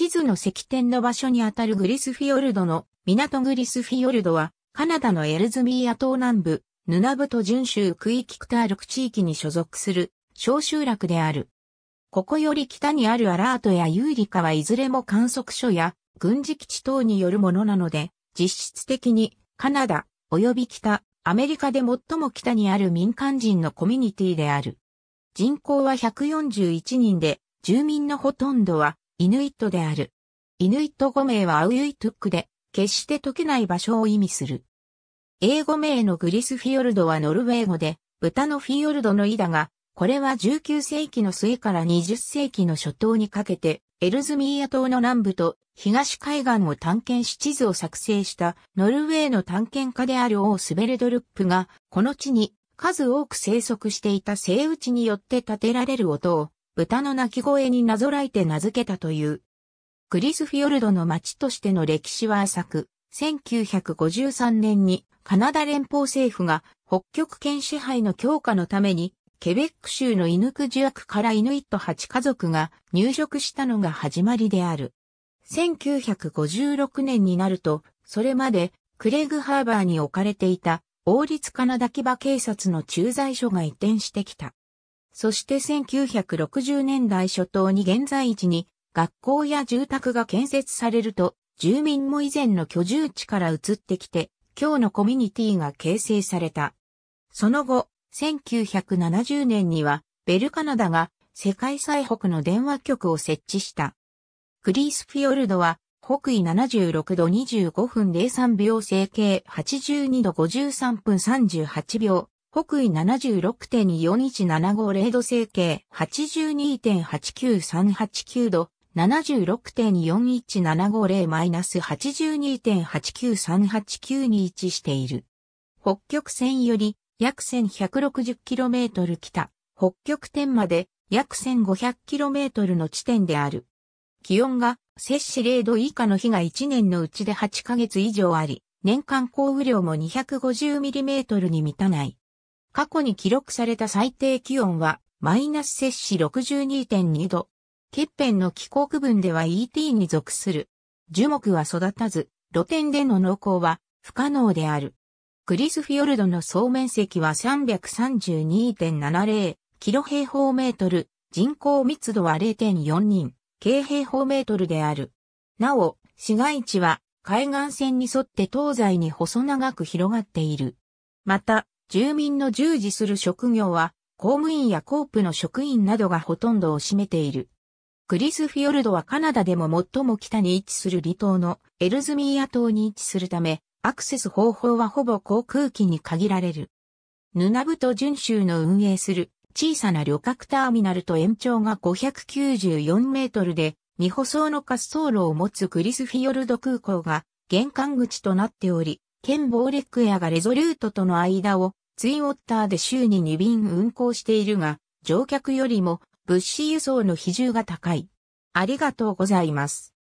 地図の石点の場所にあたるグリスフィヨルドの港グリスフィヨルドは、カナダのエルズビーア島南部、ヌナブト準州区域クタール区地域に所属する小集落である。ここより北にあるアラートやユーリカはいずれも観測所や軍事基地等によるものなので、実質的にカナダ及び北、アメリカで最も北にある民間人のコミュニティである。人口は141人で、住民のほとんどはイヌイットである。イヌイット語名はアウユイトックで、決して溶けない場所を意味する。英語名のグリスフィヨルドはノルウェー語で、豚のフィヨルドのイだが、これは19世紀の末から20世紀の初頭にかけて、エルズミーヤ島の南部と東海岸を探検し地図を作成したノルウェーの探検家であるオースベルドルップが、この地に数多く生息していたセイウチによって建てられる音を豚の鳴き声になぞらえて名付けたという。クリスフィヨルドの町としての歴史は浅く、1953年にカナダ連邦政府が北極圏支配の強化のために、ケベック州のイヌクジュアクからイヌイット8家族が入植したのが始まりである。1956年になると、それまでクレグハーバーに置かれていた王立カナダキバ警察の駐在所が移転してきた。そして1960年代初頭に現在地に学校や住宅が建設されると、住民も以前の居住地から移ってきて、今日のコミュニティが形成された。その後、1970年には、ベルカナダが世界最北の電話局を設置した。クリースフィヨルドは、北緯76度25分03秒整形82度53分38秒、北緯76.41750度整形82.89389度76.41750 82.89389に位置している。北極線より約 1160km 北、北極点まで約 1500km の地点である。気温が摂氏0度以下の日が1年のうちで8ヶ月以上あり、年間降雨量も 250mm に満たない。過去に記録された最低気温はマイナス摂氏62.2度。欠片の気候区分では ET に属する。樹木は育たず、露天での農耕は不可能である。クリスフィヨルドの総面積は332.70キロ平方メートル、人口密度は0.4人、軽平方メートルである。なお、市街地は海岸線に沿って東西に細長く広がっている。また、住民の従事する職業は、公務員やコープの職員などがほとんどを占めている。クリスフィヨルドはカナダでも最も北に位置する離島のエルズミーア島に位置するため、アクセス方法はほぼ航空機に限られる。ヌナブト巡州の運営する小さな旅客ターミナルと延長が594メートルで、未舗装の滑走路を持つクリスフィヨルド空港が玄関口となっており、県ボーレックエアがレゾルートとの間をツインオッターで週に2便運行しているが、乗客よりも物資輸送の比重が高い。ありがとうございます。